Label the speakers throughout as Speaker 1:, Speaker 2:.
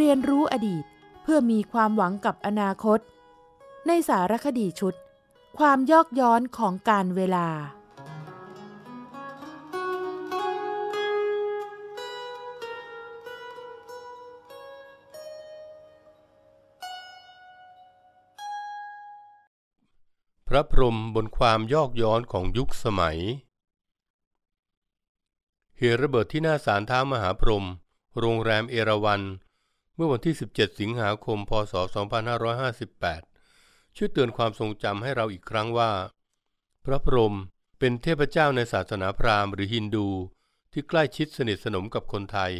Speaker 1: เรียนรู้อดีตเพื่อมีความหวังกับอนาคต ในสารคดีชุด ความยอกย้อนของการเวลา
Speaker 2: พระพรมบนความยอกย้อนของยุคสมัย เหตุระเบิดที่หน้าศาลท้ามหาพรม โรงแรมเอราวันเมื่อวันที่ 17 สิงหาคม พศ 2558ช่วยเตือนความทรงจำให้เราอีกครั้งว่า พระพรหมเป็นเทพเจ้าในศาสนาพราหมณ์หรือฮินดูที่ใกล้ชิดสนิทสนมกับคนไทย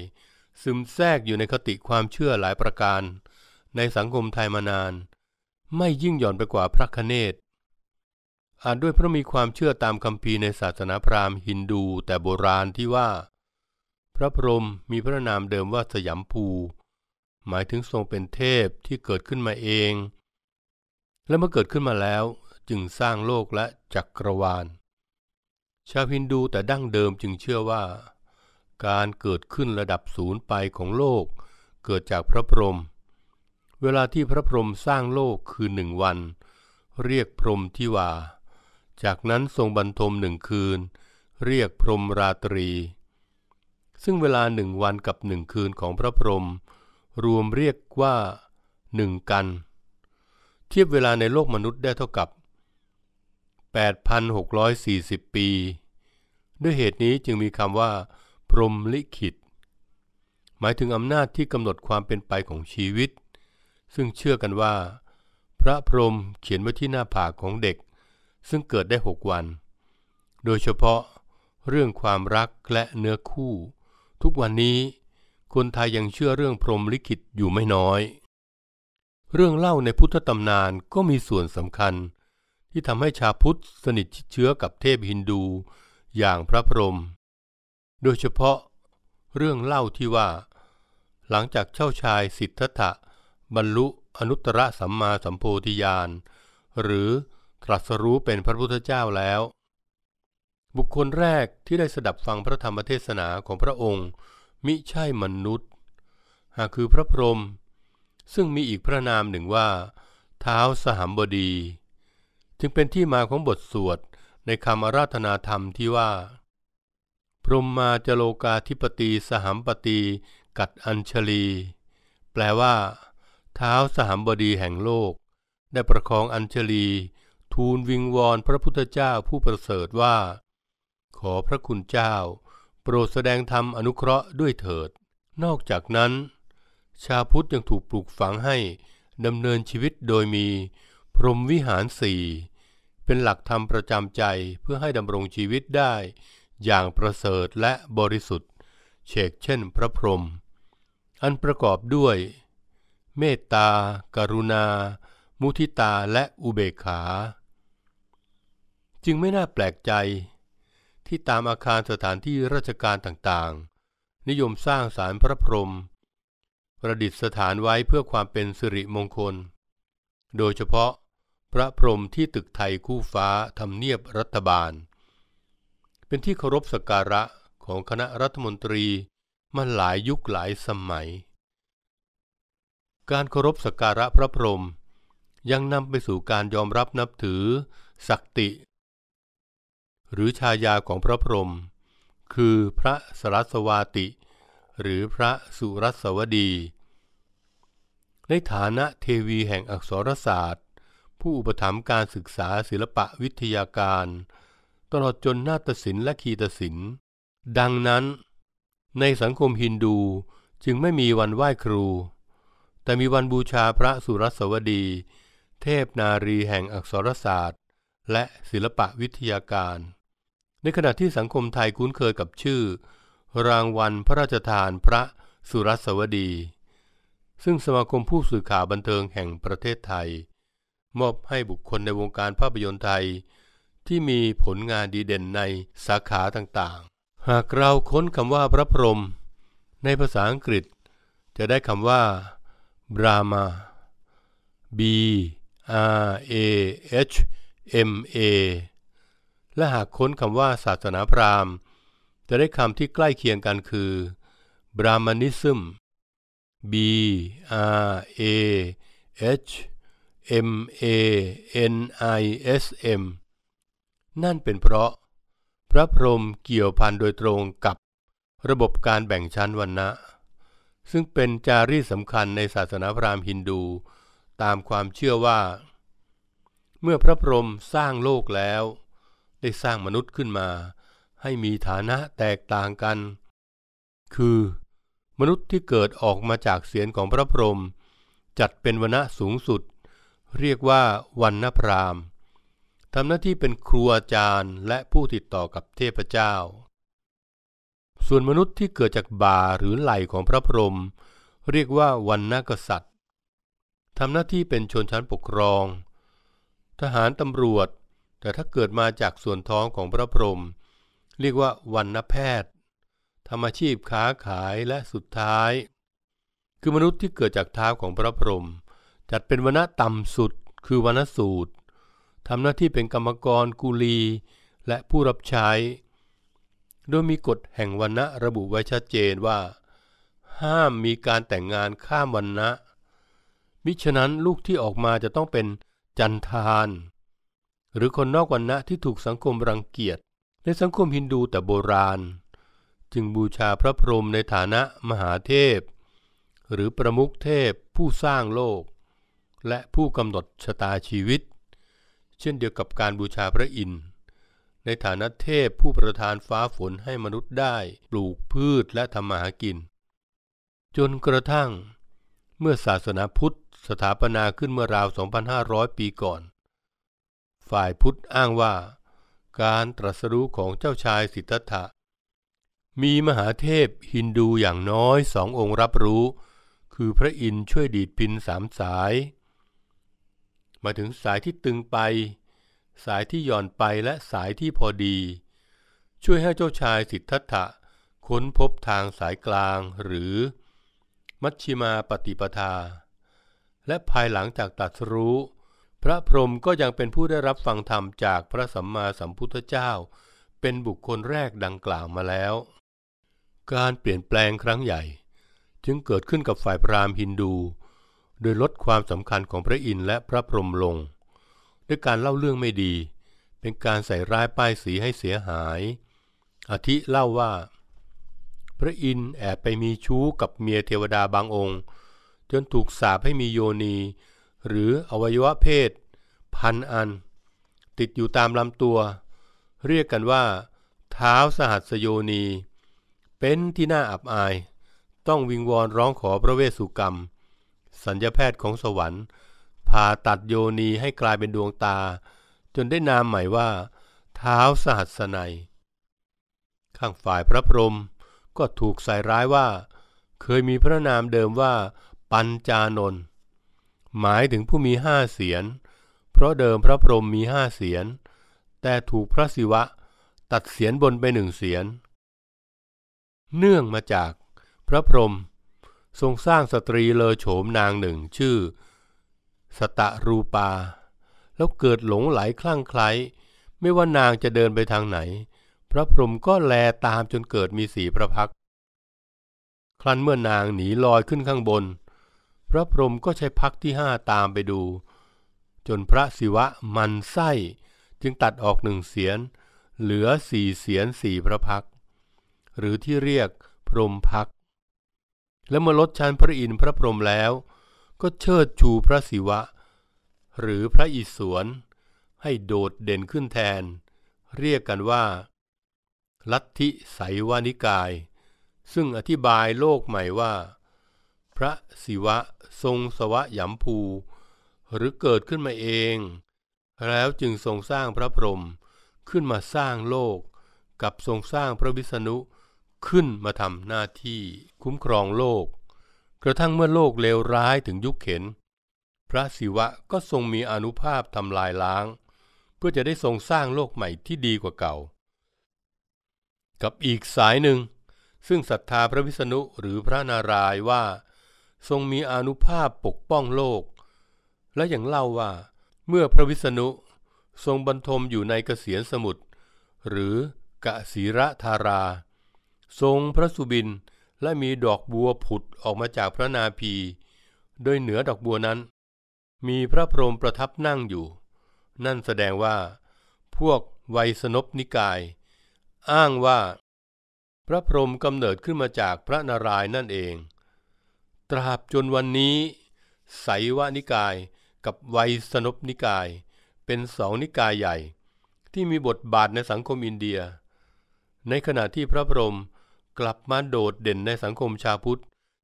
Speaker 2: ซึมแทรกอยู่ในคติความเชื่อหลายประการ ในสังคมไทยมานาน ไม่ยิ่งหย่อนไปกว่าพระคเนศอาจด้วยเพราะมีความเชื่อตามคำพีในศาสนาพราหมณ์ฮินดูแต่โบราณที่ว่า พระพรหมมีพระนามเดิมว่าสยามภูหมายถึงทรงเป็นเทพที่เกิดขึ้นมาเอง และเมื่อเกิดขึ้นมาแล้วจึงสร้างโลกและจักรวาล ชาวฮินดูแต่ดั้งเดิมจึงเชื่อว่า การเกิดขึ้นระดับศูนย์ไปของโลก เกิดจากพระพรหม เวลาที่พระพรหมสร้างโลกคือหนึ่งวัน เรียกพรหมทิวาจากนั้นทรงบรรทมหนึ่งคืน เรียกพรหมราตรี ซึ่งเวลาหนึ่งวันกับหนึ่งคืนของพระพรหมรวมเรียกว่าหนึ่งกัน เทียบเวลาในโลกมนุษย์ได้เท่ากับ 8,640 ปี ด้วยเหตุนี้จึงมีคำว่า พรมลิขิต หมายถึงอำนาจที่กำหนดความเป็นไปของชีวิต ซึ่งเชื่อกันว่า พระพรหมเขียนไว้ที่หน้าผากของเด็ก ซึ่งเกิดได้หกวัน โดยเฉพาะเรื่องความรักและเนื้อคู่ ทุกวันนี้คนไทยยังเชื่อเรื่องพรหมลิขิตอยู่ไม่น้อย เรื่องเล่าในพุทธตำนานก็มีส่วนสำคัญ ที่ทำให้ชาวพุทธสนิทชิดเชื้อกับเทพฮินดูอย่างพระพรหม โดยเฉพาะเรื่องเล่าที่ว่า หลังจากเช่าชายสิทธัตถะบรรลุอนุตตรสัมมาสัมโพธิญาณ หรือตรัสรู้เป็นพระพุทธเจ้าแล้ว บุคคลแรกที่ได้สดับฟังพระธรรมเทศนาของพระองค์มิใช่มนุษย์ หากคือพระพรหมซึ่งมีอีกพระนามหนึ่งว่าเท้าสหัมบดี จึงเป็นที่มาของบทสวดในคำอาราธนาธรรมที่ว่า พรหมมาจโลกาธิปตีสหัมปตีกัดอัญชลี แปลว่าเท้าสหัมบดีแห่งโลกได้ประคองอัญชลี ทูลวิงวอนพระพุทธเจ้าผู้ประเสริฐว่า ขอพระคุณเจ้าโปรดแสดงธรรมอนุเคราะห์ด้วยเถิด นอกจากนั้น ชาพุทธยังถูกปลูกฝังให้ ดำเนินชีวิตโดยมีพรหมวิหารสี่ เป็นหลักธรรมประจำใจเพื่อให้ดำรงชีวิตได้ อย่างประเสริฐและบริสุทธิ์เชกเช่นพระพรหมอันประกอบด้วย เมตตาการุณา มุทิตาและอุเบกขา จึงไม่น่าแปลกใจที่ตามอาคารสถานที่ราชการต่างๆ นิยมสร้างสารพระพรหมประดิษฐานไว้เพื่อความเป็นสิริมงคล โดยเฉพาะพระพรหมที่ตึกไทยคู่ฟ้าทำเนียบรัฐบาล เป็นที่เคารพสักการะของคณะรัฐมนตรีมาหลายยุคหลายสมัย การเคารพสักการะพระพรหมยังนำไปสู่การยอมรับนับถือศักติหรือชายาของพระพรหมคือพระสรัสวาติ หรือพระสุรัสวดี ในฐานะเทวีแห่งอักษรศาสตร์ ผู้อุปถัมภ์การศึกษาศิลปะวิทยาการ ตลอดจนนาฏศิลป์และคีตศิลป์ ดังนั้น ในสังคมฮินดูจึงไม่มีวันไหว้ครู แต่มีวันบูชาพระสุรัสวดี เทพนารีแห่งอักษรศาสตร์และศิลปะวิทยาการในขณะที่สังคมไทยคุ้นเคยกับชื่อ รางวัลพระราชทานพระสุรศวดี ซึ่งสมาคมผู้สื่อข่าวบันเทิงแห่งประเทศไทย มอบให้บุคคลในวงการภาพยนตร์ไทยที่มีผลงานดีเด่นในสาขาต่าง ๆ หากเราค้นคำว่าพระพรหมในภาษาอังกฤษ จะได้คำว่า brahma B R A H M A และหากค้นคำว่าศาสนาพราหมณ์จะได้คำที่ใกล้เคียงกันคือ Brahmanism B R A H M A N I S M นั่นเป็นเพราะ พระพรหมเกี่ยวพันโดยตรงกับ ระบบการแบ่งชั้นวรรณะ ซึ่งเป็นจารีตสำคัญในศาสนาพราหมณ์ฮินดูตามความเชื่อว่า เมื่อพระพรหมสร้างโลกแล้วได้สร้างมนุษย์ขึ้นมาให้มีฐานะแตกต่างกัน คือมนุษย์ที่เกิดออกมาจากเสียงของพระพรหมจัดเป็นวรณะสูงสุด เรียกว่าวันณพรามทำหน้าที่เป็นครูอาจารย์และผู้ติดต่อกับเทพเจ้า ส่วนมนุษย์ที่เกิดจากบ่าหรือไหลของพระพรหมเรียกว่าวันนกษัตริย์ทำหน้าที่เป็นชนชั้นปกครอง ทหารตำรวจแต่ถ้าเกิดมาจากส่วนท้องของพระพรหมเรียกว่าวันนแพทย์ทำอาชีพค้าขายและสุดท้าย คือมนุษย์ที่เกิดจากเท้าของพระพรหมจัดเป็นวันณะต่ำสุดคือวันสูตรทำหน้าที่เป็นกรรมกรกุลี และผู้รับใช้โดยมีกฎแห่งวันณะระบุไว้ชัดเจนว่า ห้ามมีการแต่งงานข้ามวันนะมิฉะนั้นลูกที่ออกมาจะต้องเป็นจันทานหรือคนนอกวันณะที่ถูกสังคมรังเกียจ ในสังคมฮินดูแต่โบราณ จึงบูชาพระพรหมในฐานะมหาเทพ หรือประมุขเทพผู้สร้างโลก และผู้กำหนดชะตาชีวิต เช่นเดียวกับการบูชาพระอินทร์ ในฐานะเทพผู้ประทานฟ้าฝนให้มนุษย์ได้ปลูกพืชและทำมาหากิน จนกระทั่งเมื่อศาสนาพุทธสถาปนาขึ้นเมื่อราว 2,500 ปีก่อนฝ่ายพุทธอ้างว่า การตรัสรู้ของเจ้าชายสิทธัตถะมีมหาเทพฮินดูอย่างน้อยสององค์รับรู้ คือพระอินทร์ช่วยดีดพินสามสาย มาถึงสายที่ตึงไป สายที่หย่อนไปและสายที่พอดี ช่วยให้เจ้าชายสิทธัตถะค้นพบทางสายกลางหรือ มัชชิมาปฏิปทา และภายหลังจากตัดรู้พระพรหมก็ยังเป็นผู้ได้รับฟังธรรมจากพระสัมมาสัมพุทธเจ้า เป็นบุคคลแรกดังกล่าวมาแล้ว การเปลี่ยนแปลงครั้งใหญ่ จึงเกิดขึ้นกับฝ่ายพราหมณ์ฮินดู โดยลดความสำคัญของพระอินทร์และพระพรหมลง ด้วยการเล่าเรื่องไม่ดี เป็นการใส่ร้ายป้ายสีให้เสียหายอาทิเล่าว่า พระอินทร์แอบไปมีชู้กับเมียเทวดาบางองค์ จนถูกสาปให้มีโยนีหรืออวัยวะเพศ พันอัน ติดอยู่ตามลำตัว เรียกกันว่าเท้าสหัสโยนี เป็นที่น่าอับอาย ต้องวิงวอนร้องขอพระเวสสุกรรม สัญญาแพทย์ของสวรรค์ผ่าตัดโยนีให้กลายเป็นดวงตา จนได้นามใหม่ว่า เท้าสหัสนัย ข้างฝ่ายพระพรหมก็ถูกใส่ร้ายว่าเคยมีพระนามเดิมว่าปัญจานนท์หมายถึงผู้มีห้าเสียน เพราะเดิมพระพรหมมีห้าเสียน แต่ถูกพระศิวะตัดเสียนบนไปหนึ่งเสียน เนื่องมาจากพระพรหมทรงสร้างสตรีเลอโฉมนางหนึ่งชื่อ สตะรูปาแล้วเกิดหลงไหลคลั่งไคล้ไม่ว่านางจะเดินไปทางไหน พระพรหมก็แลตามจนเกิดมีสีพระพัก ครั้นเมื่อนางหนี ลอยขึ้นข้างบนพระพรหมก็ใช้พักที่ห้าตามไปดู จนพระศิวะมันไส้จึงตัดออกหนึ่งเสียน เหลือสี่เสียนสี่พระพักหรือที่เรียกพรหมพักและเมื่อลดชั้นพระอินทร์พระพรหมแล้ว ก็เชิดชูพระศิวะ หรือพระอิศวรให้โดดเด่นขึ้นแทน เรียกกันว่า ลัทธิไสวานิกาย ซึ่งอธิบายโลกใหม่ว่าพระศิวะทรงสวะยำภู หรือเกิดขึ้นมาเอง แล้วจึงทรงสร้างพระพรหมขึ้นมาสร้างโลก กับทรงสร้างพระวิษณุขึ้นมาทำหน้าที่คุ้มครองโลก กระทั่งเมื่อโลกเลวร้ายถึงยุคเข็นพระศิวะก็ทรงมีอนุภาพทำลายล้าง เพื่อจะได้ทรงสร้างโลกใหม่ที่ดีกว่าเก่า กับอีกสายหนึ่ง ซึ่งศรัทธาพระวิษณุหรือพระนารายว่าทรงมีอนุภาพปกป้องโลก และอย่างเล่าว่าเมื่อพระวิษณุทรงบรรทมอยู่ในเกษียณสมุทรหรือกะศีระธารา ทรงพระสุบินและมีดอกบัวผุดออกมาจากพระนาภีโดยเหนือดอกบัวนั้น มีพระพรหมประทับนั่งอยู่ นั่นแสดงว่า พวกไวยสนบนิกาย อ้างว่า พระพรหมกำเนิดขึ้นมาจากพระนารายณ์นั่นเองตราบจนวันนี้ไสวนิกายกับไวยสนพนิกาย เป็นสองนิกายใหญ่ ที่มีบทบาทในสังคมอินเดีย ในขณะที่พระพรหมกลับมาโดดเด่นในสังคมชาพุทธ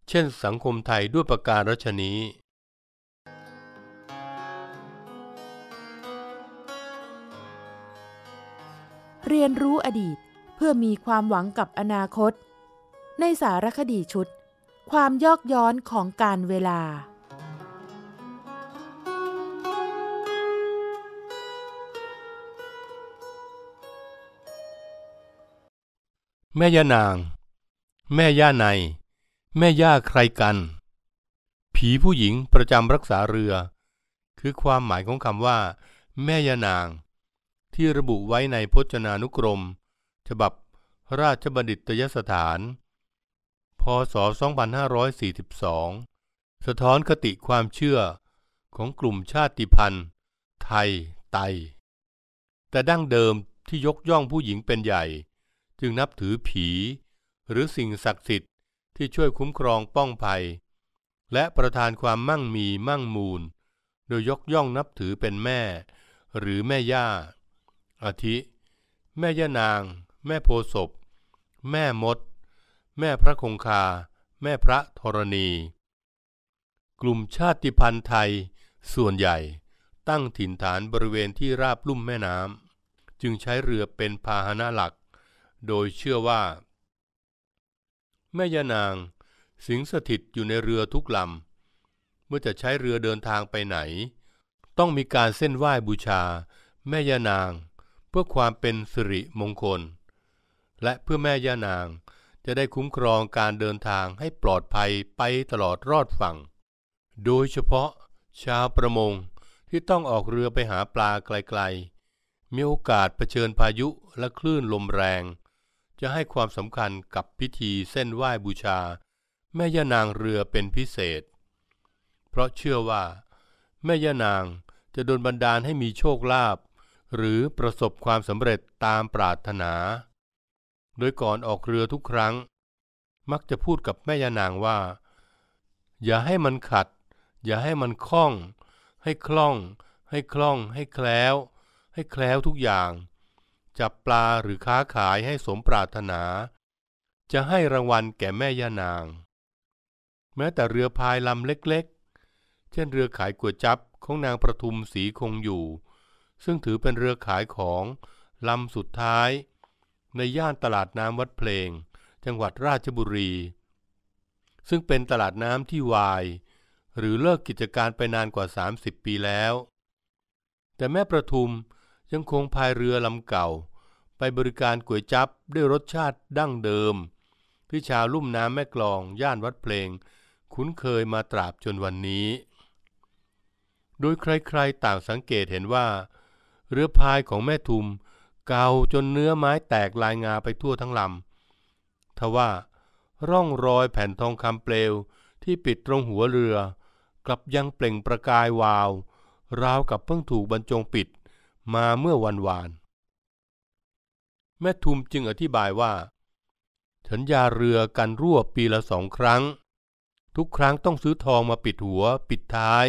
Speaker 2: เช่นสังคมไทยด้วยประการรัชนี้
Speaker 1: เรียนรู้อดีตเพื่อมีความหวังกับอนาคต ในสารคดีชุดความยอกย้อนของการเวลา
Speaker 2: แม่ย่านาง แม่ย่าในแม่ย่าใครกัน ผีผู้หญิงประจำรักษาเรือ คือความหมายของคำว่า แม่ย่านางที่ระบุไว้ในพจนานุกรม ฉบับราชบัณฑิตยสถานพศ 2542 สะท้อนคติความเชื่อของกลุ่มชาติพันธุ์ ไทยไต แต่ดั้งเดิมที่ยกย่องผู้หญิงเป็นใหญ่ จึงนับถือผี หรือสิ่งศักดิ์สิทธิ์ที่ช่วยคุ้มครองป้องภัย และประทานความมั่งมีมั่งมูล โดยยกย่องนับถือเป็นแม่ หรือแม่ย่าอาทิ แม่ย่านาง แม่โพศพ แม่มดแม่พระคงคา แม่พระธรณี กลุ่มชาติพันธุ์ไทยส่วนใหญ่ตั้งถิ่นฐานบริเวณที่ราบลุ่มแม่น้ำ จึงใช้เรือเป็นพาหนะหลัก โดยเชื่อว่า แม่ยานาง สิงสถิตอยู่ในเรือทุกลำ เมื่อจะใช้เรือเดินทางไปไหน ต้องมีการเส้นไหว้บูชา แม่ยานาง เพื่อความเป็นสิริมงคล และเพื่อแม่ยานางจะได้คุ้มครองการเดินทางให้ปลอดภัยไปตลอดรอดฝั่ง โดยเฉพาะชาวประมงที่ต้องออกเรือไปหาปลาไกลๆ มีโอกาสเผชิญพายุและคลื่นลมแรง จะให้ความสำคัญกับพิธีเส้นไหว้บูชา แม่ย่านางเรือเป็นพิเศษ เพราะเชื่อว่า แม่ย่านางจะโดนบันดาลให้มีโชคลาภหรือประสบความสำเร็จตามปรารถนาโดยก่อนออกเรือทุกครั้ง มักจะพูดกับแม่ยานางว่า อย่าให้มันขัด อย่าให้มันคล่อง ให้คล่อง ให้คล่อง ให้แคล้วให้แคล้วทุกอย่าง จับปลาหรือค้าขายให้สมปรารถนา จะให้รางวัลแก่แม่ยานาง แม้แต่เรือพายลำเล็ก ๆ เช่นเรือขายก๋วยจับของนางประทุมสีคงอยู่ ซึ่งถือเป็นเรือขายของ ลำสุดท้ายในย่านตลาดน้ำวัดเพลง จังหวัดราชบุรี ซึ่งเป็นตลาดน้ำที่วาย หรือเลิกกิจการไปนานกว่า 30 ปีแล้ว แต่แม่ประทุมยังคงพายเรือลำเก่า ไปบริการก๋วยจั๊บด้วยรสชาติดั้งเดิมที่ชาวลุ่มน้ำแม่กลอง ย่านวัดเพลง คุ้นเคยมาตราบจนวันนี้ โดยใครๆต่างสังเกตเห็นว่า เรือพายของแม่ทุมเกาจนเนื้อไม้แตกลายงาไปทั่วทั้งลำทว่าร่องรอยแผ่นทองคำเปลวที่ปิดตรงหัวเรือกลับยังเปล่งประกายวาว ราวกับเพิ่งถูกบรรจงปิดมาเมื่อวันวาน แม่ทุมจึงอธิบายว่าสัญญาเรือกันรั่วปีละสองครั้ง ทุกครั้งต้องซื้อทองมาปิดหัวปิดท้าย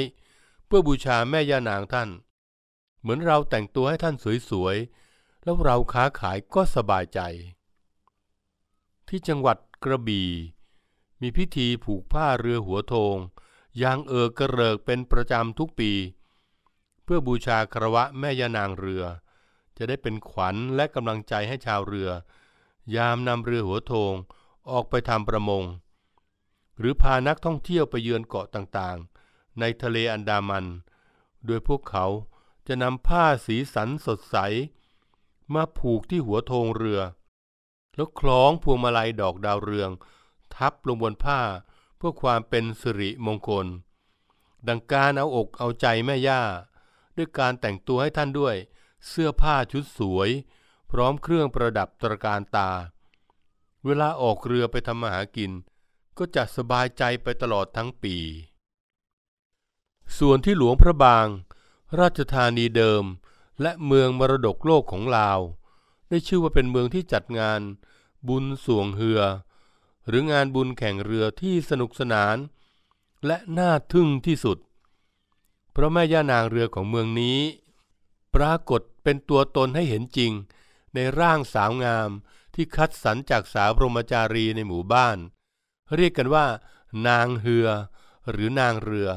Speaker 2: เพื่อบูชาแม่ย่านางท่าน เหมือนเราแต่งตัวให้ท่านสวยแล้วเราค้าขายก็สบายใจ ที่จังหวัดกระบี่ มีพิธีผูกผ้าเรือหัวโทง ยางเออกระเริกเป็นประจำทุกปี เพื่อบูชาคารวะแม่ยานางเรือ จะได้เป็นขวัญและกำลังใจให้ชาวเรือ ยามนำเรือหัวโทงออกไปทำประมง หรือพานักท่องเที่ยวไปเยือนเกาะต่างๆ ในทะเลอันดามัน โดยพวกเขาจะนำผ้าสีสันสดใสมาผูกที่หัวธงเรือ แล้วคล้องพวงมาลัยดอกดาวเรือง ทับลงบนผ้าเพื่อความเป็นสิริมงคล ดังการเอาอกเอาใจแม่ย่า ด้วยการแต่งตัวให้ท่านด้วยเสื้อผ้าชุดสวย พร้อมเครื่องประดับตรการตา เวลาออกเรือไปทำมาหากินก็จะสบายใจไปตลอดทั้งปี ส่วนที่หลวงพระบาง ราชธานีเดิมและเมืองมรดกโลกของลาวได้ชื่อว่าเป็นเมืองที่จัดงานบุญสวงเหือ หรืองานบุญแข่งเรือที่สนุกสนาน และน่าทึ่งที่สุดเพราะแม่ย่านางเรือของเมืองนี้ ปรากฏเป็นตัวตนให้เห็นจริง ในร่างสาวงามที่คัดสรรจากสาวพรหมจารีในหมู่บ้าน เรียกกันว่า นางเหือหรือนางเรือ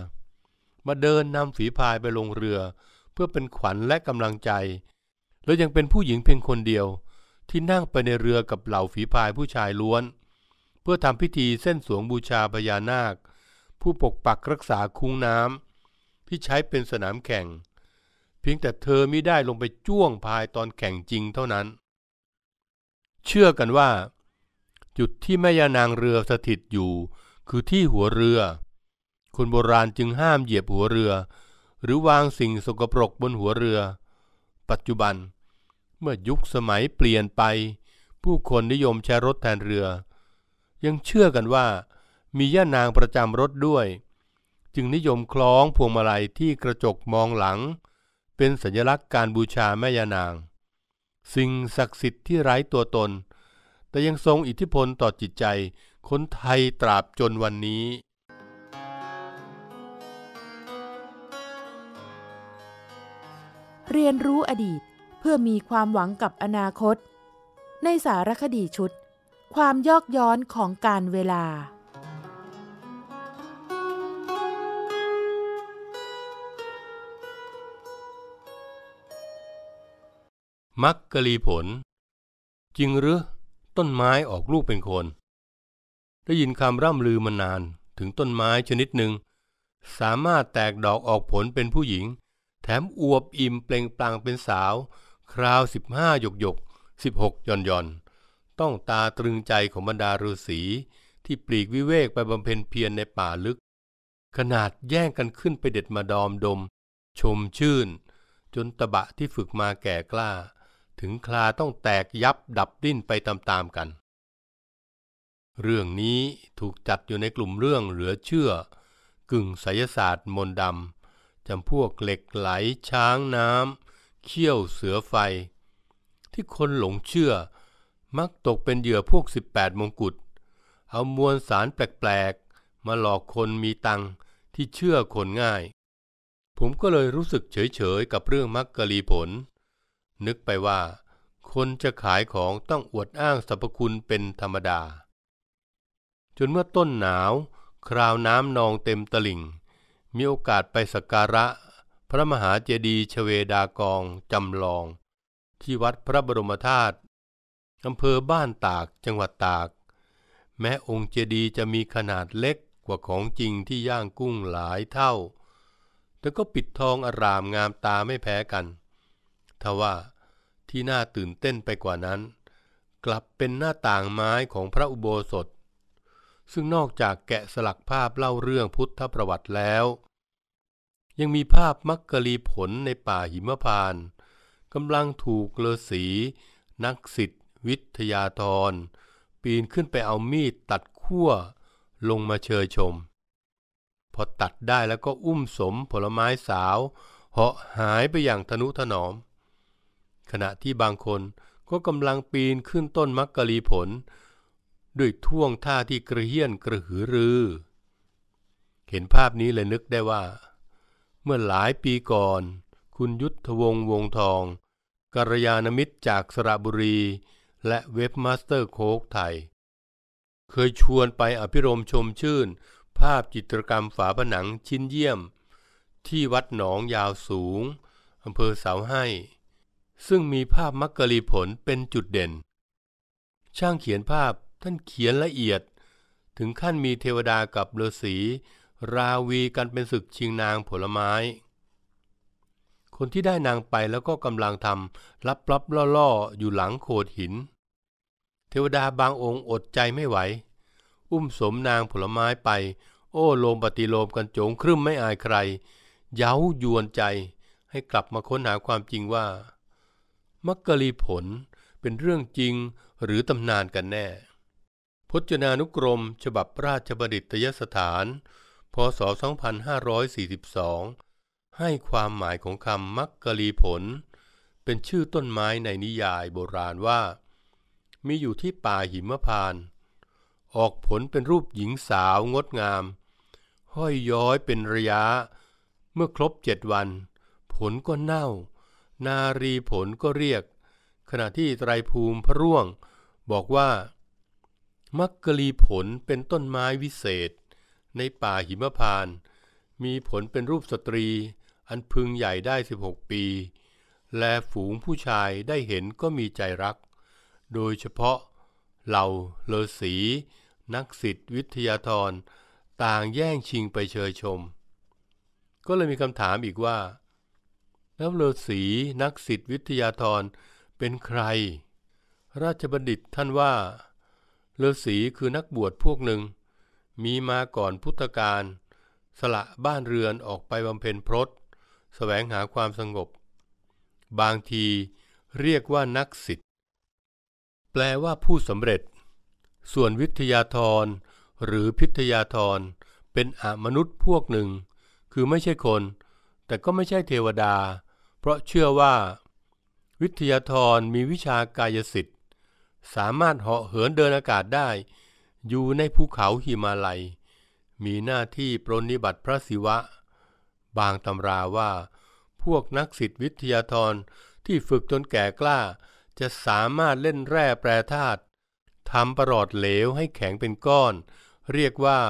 Speaker 2: มาเดินนำฝีพายไปลงเรือเพื่อเป็นขวัญและกำลังใจ และยังเป็นผู้หญิงเพียงคนเดียวที่นั่งไปในเรือกับเหล่าฝีพายผู้ชายล้วน เพื่อทำพิธีเส้นสวงบูชาพญานาค ผู้ปกปักรักษาคุ้งน้ำที่ใช้เป็นสนามแข่ง เพียงแต่เธอมิได้ลงไปจ้วงพายตอนแข่งจริงเท่านั้น เชื่อกันว่า จุดที่แม่ยานางเรือสถิตอยู่ คือที่หัวเรือ คนโบราณจึงห้ามเหยียบหัวเรือเหรือวางสิ่งสกปรกบนหัวเรือ ปัจจุบันเมื่อยุคสมัยเปลี่ยนไป ผู้คนนิยมใช้รถแทนเรือ ยังเชื่อกันว่า มีย่านางประจำรถด้วย จึงนิยมคล้องพวงมาลัยที่กระจกมองหลัง เป็นสัญลักษณ์การบูชาแม่ย่านาง สิ่งศักดิ์สิทธิ์ที่ไร้ตัวตน แต่ยังทรงอิทธิพลต่อจิตใจ คนไทยตราบจนวันนี้
Speaker 1: เรียนรู้อดีตเพื่อมีความหวังกับอนาคต ในสารคดีชุด ความยอกย้อนของการเวลา
Speaker 2: มักกะลีผล จริงหรือต้นไม้ออกลูกเป็นคน ได้ยินคำร่ำลือมานานถึงต้นไม้ชนิดหนึ่ง สามารถแตกดอกออกผลเป็นผู้หญิงแถมอวบอิ่มเปล่งปลั่งเป็นสาวคราวสิบห้าหยกหยกสิบหกย่อนย่อนต้องตาตรึงใจของบรรดาฤาษี ที่ปลีกวิเวกไปบำเพ็ญเพียรในป่าลึก ขนาดแย่งกันขึ้นไปเด็ดมาดอมดม ชมชื่นจนตะบะที่ฝึกมาแก่กล้า ถึงคลาต้องแตกยับดับดิ้นไปตามๆกัน เรื่องนี้ถูกจัดอยู่ในกลุ่มเรื่องเหลือเชื่อ กึ่งไสยศาสตร์มนดำจำพวกเหล็กไหลช้างน้ำเขี้ยวเสือไฟ ที่คนหลงเชื่อ มักตกเป็นเหยื่อพวก 18 มงกุฎเอามวลสารแปลกๆ มาหลอกคนมีตังที่เชื่อคนง่าย ผมก็เลยรู้สึกเฉยๆ กับเรื่องมักกะลีผล นึกไปว่า คนจะขายของต้องอวดอ้างสรรพคุณเป็นธรรมดา จนเมื่อต้นหนาว คราวน้ำนองเต็มตลิ่งมีโอกาสไปสักการะ พระมหาเจดีย์ชเวดากองจำลอง ที่วัดพระบรมธาตุอำเภอบ้านตากจังหวัดตาก แม้องค์เจดีย์จะมีขนาดเล็กกว่าของจริงที่ย่างกุ้งหลายเท่าแต่ก็ปิดทองอารามงามตาไม่แพ้กันทว่าที่น่าตื่นเต้นไปกว่านั้น กลับเป็นหน้าต่างไม้ของพระอุโบสถซึ่งนอกจากแกะสลักภาพเล่าเรื่องพุทธประวัติแล้ว ยังมีภาพมักกะลีผลในป่าหิมพานกำลังถูกเลสี นักสิทธิวิทยาธรปีนขึ้นไปเอามีดตัดขั้ว ลงมาเชยชม พอตัดได้แล้วก็อุ้มสมผลไม้สาว เหาะหายไปอย่างทนุถนอม ขณะที่บางคนก็กำลังปีนขึ้นต้นมักกะลีผลด้วยท่วงท่าที่กระเฮี้ยนกระหือรือเห็นภาพนี้เลยนึกได้ว่า เมื่อหลายปีก่อน คุณยุทธวงศ์วงทองกัยานมิตรจากสระบุรี และเว็บมาสเตอร์โคกไทย เคยชวนไปอภิรมชมชื่น ภาพจิตรกรรมฝาผนังชิ้นเยี่ยม ที่วัดหนองยาวสูง อำเภอเสาให้ ซึ่งมีภาพมักกะลีผลเป็นจุดเด่น ช่างเขียนภาพท่านเขียนละเอียดถึงขั้นมีเทวดากับฤาษี ราวีกันเป็นศึกชิงนางผลไม้ คนที่ได้นางไปแล้วก็กำลังทำรับรับล่อๆ อยู่หลังโขดหิน เทวดาบางองค์อดใจไม่ไหว อุ้มสมนางผลไม้ไป โอ้โลมปฏิโลมกันโจงครึ่มไม่อายใคร เย้ายวนใจ ให้กลับมาค้นหาความจริงว่ามักกะลีผลเป็นเรื่องจริงหรือตำนานกันแน่พจนานุกรมฉบับราชบัณฑิตยสถาน พศ 2542 ให้ความหมายของคำมักกะลีผล เป็นชื่อต้นไม้ในนิยายโบราณว่า มีอยู่ที่ป่าหิมพานออกผลเป็นรูปหญิงสาวงดงาม ห้อยย้อยเป็นระยะ เมื่อครบเจ็ดวัน ผลก็เน่า นารีผลก็เรียก ขณะที่ไตรภูมิพระร่วง บอกว่ามักกะลีผลเป็นต้นไม้วิเศษ ในป่าหิมพาน มีผลเป็นรูปสตรี อันพึงใหญ่ได้ 16 ปี และฝูงผู้ชายได้เห็นก็มีใจรัก โดยเฉพาะ เหล่าเลอสี นักสิทธิวิทยาธรต่างแย่งชิงไปเชยชม ก็เลยมีคำถามอีกว่า แล้วเลอสีนักสิทธิวิทยาธรเป็นใคร ราชบัณฑิตท่านว่าฤาษีคือนักบวชพวกหนึ่ง มีมาก่อนพุทธกาลสละบ้านเรือนออกไปบำเพ็ญพรตสแสวงหาความสงบ บางทีเรียกว่านักสิทธิ์แปลว่าผู้สำเร็จ ส่วนวิทยาธรหรือพิทยาธรเป็นอมนุษย์พวกหนึ่ง คือไม่ใช่คน แต่ก็ไม่ใช่เทวดา เพราะเชื่อว่า วิทยาธรมีวิชากายสิทธิสามารถเหาะเหินเดินอากาศได้ อยู่ในภูเขา หิมาลัย มีหน้าที่ปรนิบัติพระศิวะ บางตำราว่าพวกนักสิทธิวิทยาธรที่ฝึกจนแก่กล้า จะสามารถเล่นแร่แปรธาตุทำประหลอดเหลวให้แข็งเป็นก้อน เรียกว่า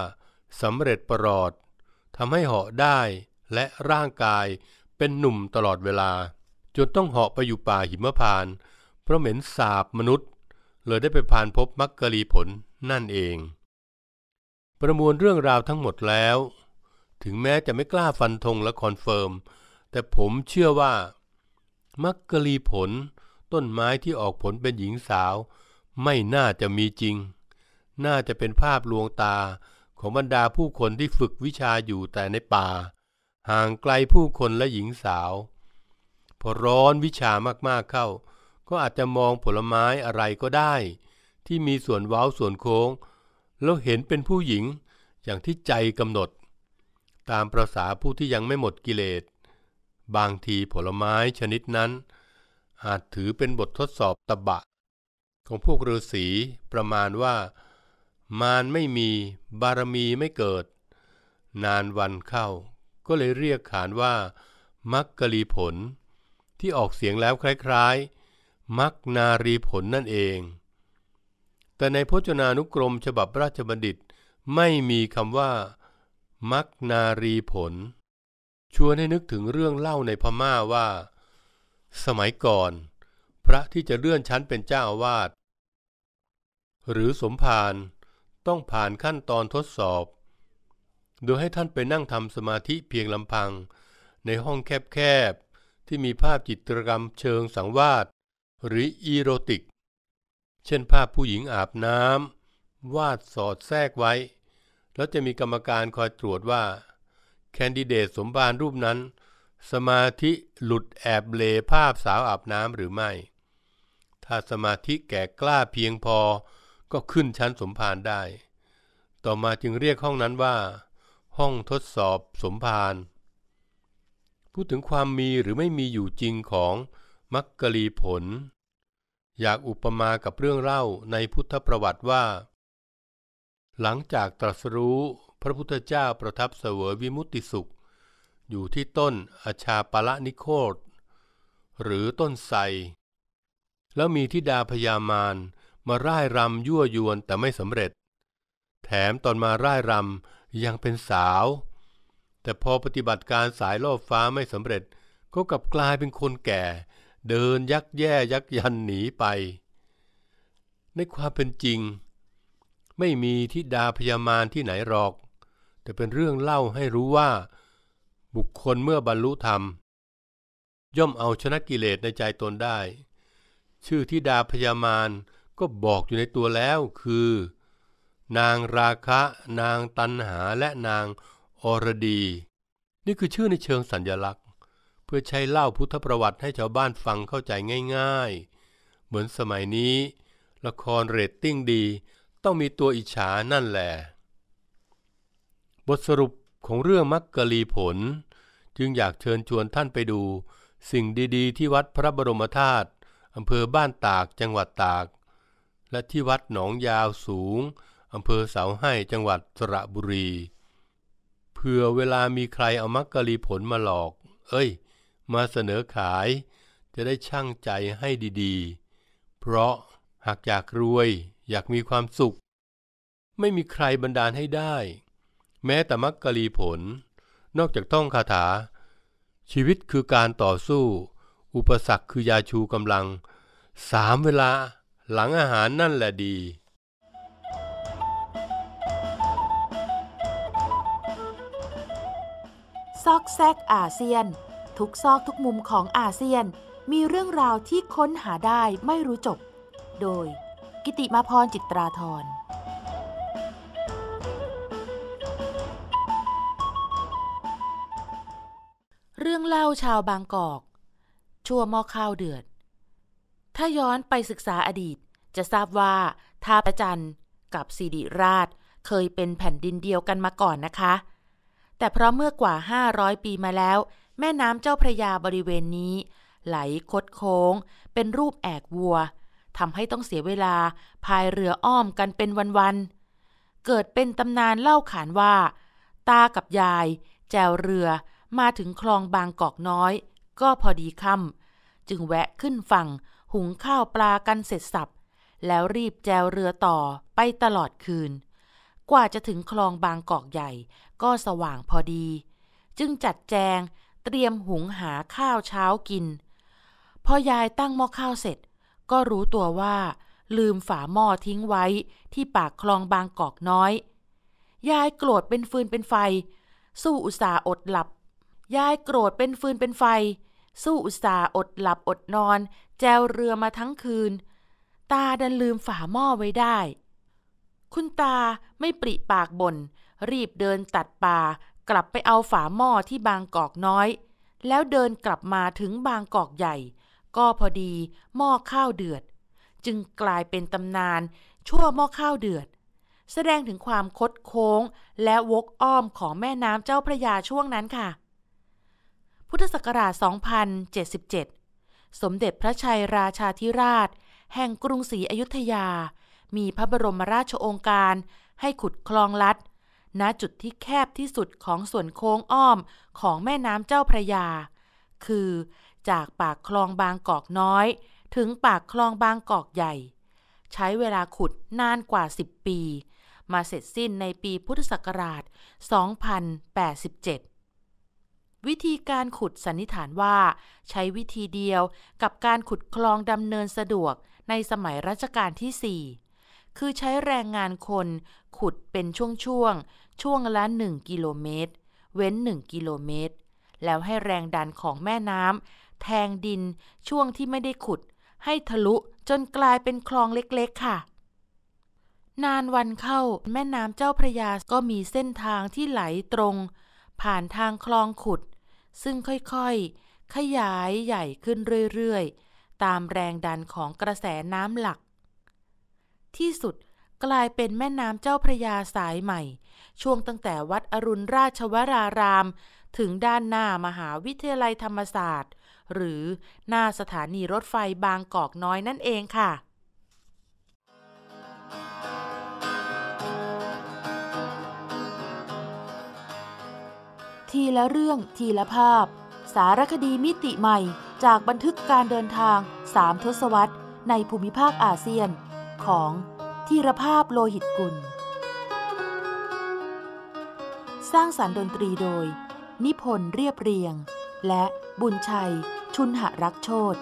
Speaker 2: สำเร็จประหลอดทำให้เหาะได้ และร่างกายเป็นหนุ่มตลอดเวลาจนต้องเหาะไปอยู่ป่าหิมพานเพราะเหม็นสาบมนุษย์เลยได้ไปผ่านพบมักกะลีผลนั่นเอง ประมวลเรื่องราวทั้งหมดแล้ว ถึงแม้จะไม่กล้าฟันธงและคอนเฟิร์ม แต่ผมเชื่อว่ามักกะลีผล ต้นไม้ที่ออกผลเป็นหญิงสาว ไม่น่าจะมีจริง น่าจะเป็นภาพลวงตา ของบรรดาผู้คนที่ฝึกวิชาอยู่แต่ในป่า ห่างไกลผู้คนและหญิงสาวพอร้อนวิชามาก ๆเข้าก็อาจจะมองผลไม้อะไรก็ได้ ที่มีส่วนเว้าส่วนโค้ง แล้วเห็นเป็นผู้หญิงอย่างที่ใจกำหนด ตามประษาผู้ที่ยังไม่หมดกิเลสบางทีผลไม้ชนิดนั้น อาจถือเป็นบททดสอบตบะ ของพวกฤาษีประมาณว่า มารไม่มีบารมีไม่เกิด นานวันเข้า ก็เลยเรียกขานว่า มักกะลีผล ที่ออกเสียงแล้วคล้ายมักนารีผลนั่นเอง แต่ในพจนานุกรมฉบับราชบัณฑิตไม่มีคำว่า มักนารีผล ชวนให้นึกถึงเรื่องเล่าในพม่าว่า สมัยก่อน พระที่จะเลื่อนชั้นเป็นเจ้าอาวาสหรือสมภารต้องผ่านขั้นตอนทดสอบ โดยให้ท่านไปนั่งทำสมาธิเพียงลำพังในห้องแคบๆที่มีภาพจิตรกรรมเชิงสังวาสหรืออีโรติก เช่นภาพผู้หญิงอาบน้ำวาดสอดแทรกไว้ แล้วจะมีกรรมการคอยตรวจว่า แคนดิเดตสมบานรูปนั้น สมาธิหลุดแอบเลภาพสาวอาบน้ำหรือไม่ ถ้าสมาธิแก่กล้าเพียงพอก็ขึ้นชั้นสมภารได้ ต่อมาจึงเรียกห้องนั้นว่า ห้องทดสอบสมภารพูดถึงความมีหรือไม่มีอยู่จริงของมักกลีผล อยากอุปมากับเรื่องเล่าในพุทธประวัติว่า หลังจากตรัสรู้พระพุทธเจ้าประทับเสวยวิมุตติสุข อยู่ที่ต้นอาชาปละนิโคตหรือต้นไทรแล้วมีทิดาพยามารมาร่ายรำยั่วยวนแต่ไม่สำเร็จ แถมตอนมาร่ายรำ ยังเป็นสาว แต่พอปฏิบัติการสายล่อฟ้าไม่สำเร็จก็กลับกลายเป็นคนแก่เดินยักแย่ยักยันหนีไป ในความเป็นจริง ไม่มีทิดาพยามารที่ไหนหรอก แต่เป็นเรื่องเล่าให้รู้ว่าบุคคลเมื่อบรรลุธรรม ย่อมเอาชนะกิเลสในใจตนได้ ชื่อทิดาพยามารก็บอกอยู่ในตัวแล้วคือ นางราคะ นางตันหาและนางอรดี นี่คือชื่อในเชิงสัญญลักษณ์เพื่อใช้เล่าพุทธประวัติให้ชาวบ้านฟังเข้าใจง่าย ๆ เหมือนสมัยนี้ ละครเรตติ้งดี ต้องมีตัวอิจฉานั่นแหละบทสรุปของเรื่องมักกะลีผล จึงอยากเชิญชวนท่านไปดู สิ่งดีๆ ที่วัดพระบรมธาตุอำเภอบ้านตากจังหวัดตาก และที่วัดหนองยาวสูง อำเภอเสาให้จังหวัดสระบุรีเผื่อเวลามีใครเอามักกะลีผลมาหลอก เอ้ยมาเสนอขายจะได้ช่างใจให้ดีๆ เพราะหากอยากรวยอยากมีความสุข ไม่มีใครบันดาลให้ได้ แม้แต่มักระลีผลนอกจากต้องคาถา ชีวิตคือการต่อสู้ อุปสรรคคือยาชูกำลังสามเวลาหลังอาหารนั่นแหละดี
Speaker 1: ซอกแซกอาเซียนทุกซอกทุกมุมของอาเซียนมีเรื่องราวที่ค้นหาได้ไม่รู้จบ โดยกิติมาพรจิตราธรเรื่องเล่าชาวบางกอก ชั่วมอข้าวเดือด ถ้าย้อนไปศึกษาอดีต จะทราบว่าท่าประจันกับสิริราชเคยเป็นแผ่นดินเดียวกันมาก่อนนะคะ แต่เพราะเมื่อกว่า 500 ปีมาแล้วแม่น้ำเจ้าพระยาบริเวณนี้ ไหลคดโค้งเป็นรูปแอกวัวทำให้ต้องเสียเวลาพายเรืออ้อมกันเป็นวันๆเกิดเป็นตำนานเล่าขานว่า ตากับยาย แจวเรือมาถึงคลองบางกอกน้อย ก็พอดีค่ำจึงแวะขึ้นฝั่งหุงข้าวปลากันเสร็จสับ แล้วรีบแจวเรือต่อไปตลอดคืน กว่าจะถึงคลองบางกอกใหญ่ ก็สว่างพอดี จึงจัดแจงเตรียมหุงหาข้าวเช้ากิน พอยายตั้งหม้อข้าวเสร็จ ก็รู้ตัวว่า ลืมฝาหม้อทิ้งไว้ที่ปากคลองบางกอกน้อยยายโกรธเป็นฟืนเป็นไฟ สู้อุตส่าห์อดหลับ ยายโกรธเป็นฟืนเป็นไฟ สู้อุตส่าห์อดหลับอดนอนแจวเรือมาทั้งคืน ตาดันลืมฝาหม้อไว้ได้ คุณตาไม่ปริปากบน่นรีบเดินตัดป่ากลับไปเอาฝาหม้อที่บางกอกน้อย แล้วเดินกลับมาถึงบางกอกใหญ่ ก็พอดีหม้อข้าวเดือด จึงกลายเป็นตำนานชั่วหม้อข้าวเดือด แสดงถึงความคดโค้งและวกอ้อมของแม่น้ำเจ้าพระยาช่วงนั้นค่ะ พุทธศักราช 2077 สมเด็จพระชัยราชาธิราช แห่งกรุงศรีอยุธยา มีพระบรมราชโองการให้ขุดคลองลัดณจุดที่แคบที่สุดของส่วนโค้งอ้อมของแม่น้ำเจ้าพระยา คือ จากปากคลองบางกอกน้อยถึงปากคลองบางกอกใหญ่ ใช้เวลาขุดนานกว่า 10 ปี มาเสร็จสิ้นในปีพุทธศักราช2087 วิธีการขุดสันนิษฐานว่าใช้วิธีเดียวกับการขุดคลองดำเนินสะดวกในสมัยรัชกาลที่ 4 คือใช้แรงงานคนขุดเป็นช่วง ๆช่วงละ1กิโลเมตร เว้น1กิโลเมตรแล้วให้แรงดันของแม่น้ำแทงดินช่วงที่ไม่ได้ขุด ให้ทะลุจนกลายเป็นคลองเล็กๆค่ะ นานวันเข้าแม่น้ำเจ้าพระยาก็มีเส้นทางที่ไหลตรงผ่านทางคลองขุด ซึ่งค่อยๆ ขยายใหญ่ขึ้นเรื่อยๆตามแรงดันของกระแสน้ำหลัก ที่สุดกลายเป็นแม่น้ำเจ้าพระยาสายใหม่ ช่วงตั้งแต่วัดอรุณราชวราราม ถึงด้านหน้ามหาวิทยาลัยธรรมศาสตร์ หรือหน้าสถานีรถไฟบางกอกน้อยนั่นเองค่ะ ทีละเรื่องทีละภาพ สารคดีมิติใหม่จากบันทึกการเดินทาง 3 ทศวรรษในภูมิภาคอาเซียน ของทีรภาพโลหิตกุล สร้างสารรค์ดนตรีโดย นิพนธ์เรียบเรียง และบุญชัยชุนหรักโชต